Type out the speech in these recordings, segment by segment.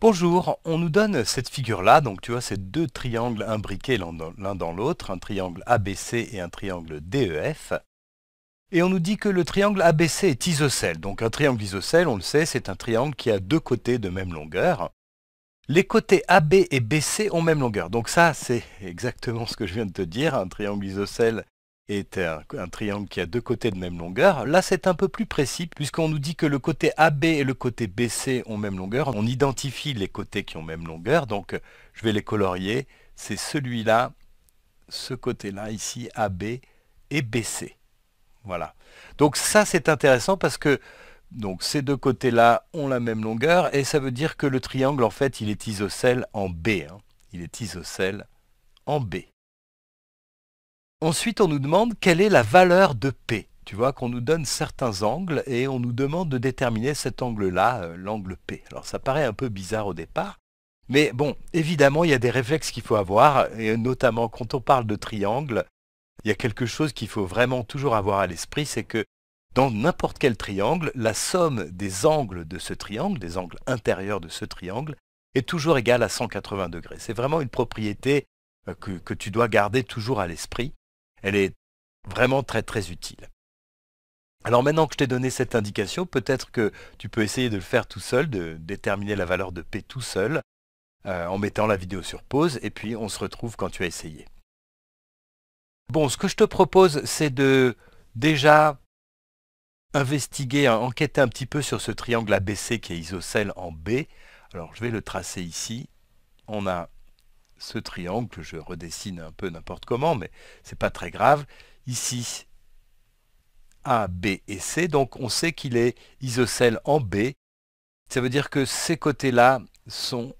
Bonjour, on nous donne cette figure-là, donc tu vois ces deux triangles imbriqués l'un dans l'autre, un triangle ABC et un triangle DEF. Et on nous dit que le triangle ABC est isocèle. Donc un triangle isocèle, on le sait, c'est un triangle qui a deux côtés de même longueur. Les côtés AB et BC ont même longueur. Donc ça, c'est exactement ce que je viens de te dire. Un triangle isocèle est un, triangle qui a deux côtés de même longueur. Là, c'est un peu plus précis, puisqu'on nous dit que le côté AB et le côté BC ont même longueur. On identifie les côtés qui ont même longueur, donc je vais les colorier. C'est celui-là, ce côté-là, ici, AB et BC. Voilà. Donc ça, c'est intéressant parce que donc ces deux côtés-là ont la même longueur, et ça veut dire que le triangle, en fait, il est isocèle en B. Hein. Il est isocèle en B. Ensuite, on nous demande quelle est la valeur de P. Tu vois qu'on nous donne certains angles et on nous demande de déterminer cet angle-là, euh, l'angle P. Alors ça paraît un peu bizarre au départ, mais bon, évidemment, il y a des réflexes qu'il faut avoir, et notamment quand on parle de triangle, il y a quelque chose qu'il faut vraiment toujours avoir à l'esprit, c'est que dans n'importe quel triangle, la somme des angles de ce triangle, des angles intérieurs de ce triangle, est toujours égale à 180 degrés. C'est vraiment une propriété euh, que tu dois garder toujours à l'esprit. Elle est vraiment très très utile. Alors maintenant que je t'ai donné cette indication, peut-être que tu peux essayer de le faire tout seul, de déterminer la valeur de P tout seul, euh, en mettant la vidéo sur pause, et puis on se retrouve quand tu as essayé. Bon, ce que je te propose, c'est de déjà investiguer, enquêter un petit peu sur ce triangle ABC qui est isocèle en B. Alors je vais le tracer ici. On a ce triangle je redessine un peu n'importe comment, mais c'est pas très grave. Ici, A, B et C, donc on sait qu'il est isocèle en B. Ça veut dire que ces côtés-là sont,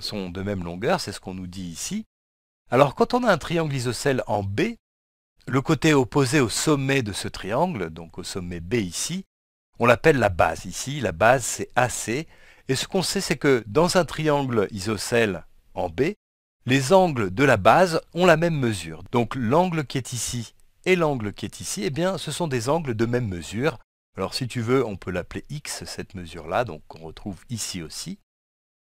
sont de même longueur, c'est ce qu'on nous dit ici. Alors quand on a un triangle isocèle en B, le côté opposé au sommet de ce triangle, donc au sommet B ici, on l'appelle la base. Ici, la base, c'est AC. Et ce qu'on sait, c'est que dans un triangle isocèle en B, les angles de la base ont la même mesure. Donc l'angle qui est ici et l'angle qui est ici, eh bien, ce sont des angles de même mesure. Alors si tu veux, on peut l'appeler x, cette mesure-là, donc on retrouve ici aussi.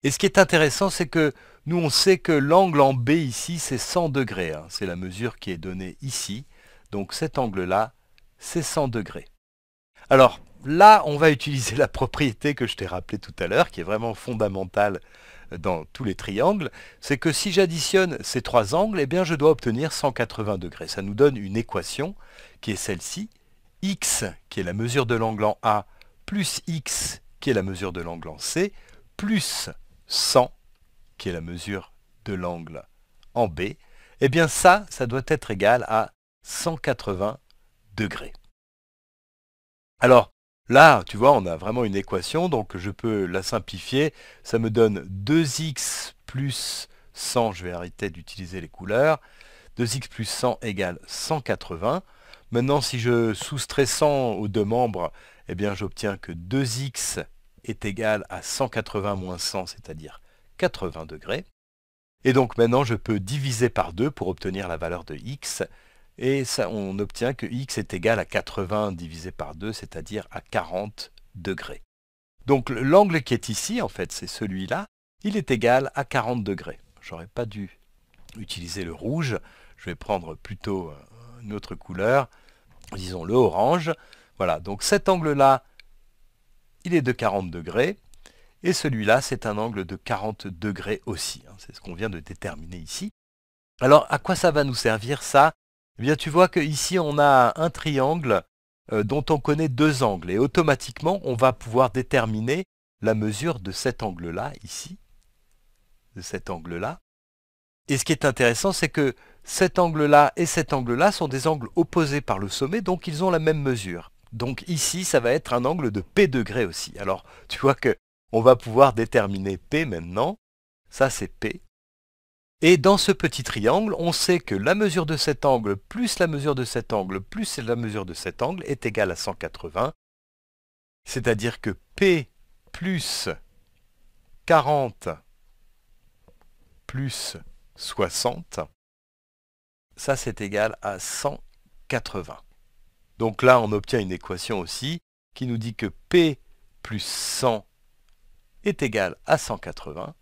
Et ce qui est intéressant, c'est que nous, on sait que l'angle en B ici, c'est 100 degrés. Hein. C'est la mesure qui est donnée ici. Donc cet angle-là, c'est 100 degrés. Alors là, on va utiliser la propriété que je t'ai rappelée tout à l'heure, qui est vraiment fondamentale dans tous les triangles, c'est que si j'additionne ces trois angles, eh bien je dois obtenir 180 degrés. Ça nous donne une équation qui est celle-ci, x qui est la mesure de l'angle en A, plus x qui est la mesure de l'angle en C, plus 100 qui est la mesure de l'angle en B, eh bien ça, ça doit être égal à 180 degrés. Alors, Là, tu vois, on a vraiment une équation, donc je peux la simplifier. Ça me donne 2x plus 100, je vais arrêter d'utiliser les couleurs. 2x plus 100 égale 180. Maintenant, si je soustrais 100 aux deux membres, eh bien, j'obtiens que 2x est égal à 180 moins 100, c'est-à-dire 80 degrés. Et donc maintenant, je peux diviser par 2 pour obtenir la valeur de x, et ça, on obtient que x est égal à 80 divisé par 2, c'est-à-dire à 40 degrés. Donc l'angle qui est ici, en fait, c'est celui-là, il est égal à 40 degrés. J'aurais pas dû utiliser le rouge, je vais prendre plutôt euh, une autre couleur, disons le orange. Voilà, donc cet angle-là, il est de 40 degrés, et celui-là, c'est un angle de 40 degrés aussi. Hein. c'est ce qu'on vient de déterminer ici. Alors, à quoi ça va nous servir ça eh bien tu vois qu'ici on a un triangle euh, dont on connaît deux angles et automatiquement on va pouvoir déterminer la mesure de cet angle-là ici, de cet angle-là. Et ce qui est intéressant, c'est que cet angle-là et cet angle-là sont des angles opposés par le sommet, donc ils ont la même mesure. Donc ici, ça va être un angle de P degrés aussi. Alors, tu vois que on va pouvoir déterminer P maintenant. Ça, c'est P. Et dans ce petit triangle, on sait que la mesure de cet angle plus la mesure de cet angle plus la mesure de cet angle est égale à 180. C'est-à-dire que P plus 40 plus 60, ça c'est égal à 180. Donc là, on obtient une équation aussi qui nous dit que P plus 100 est égal à 180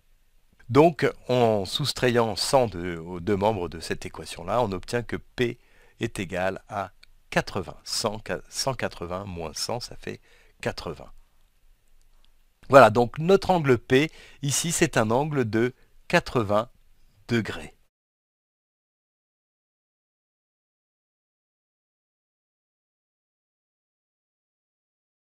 donc, en soustrayant 100 aux deux membres de cette équation-là, on obtient que P est égal à 80. 180 moins 100, ça fait 80. Voilà, donc notre angle P, ici, c'est un angle de 80 degrés.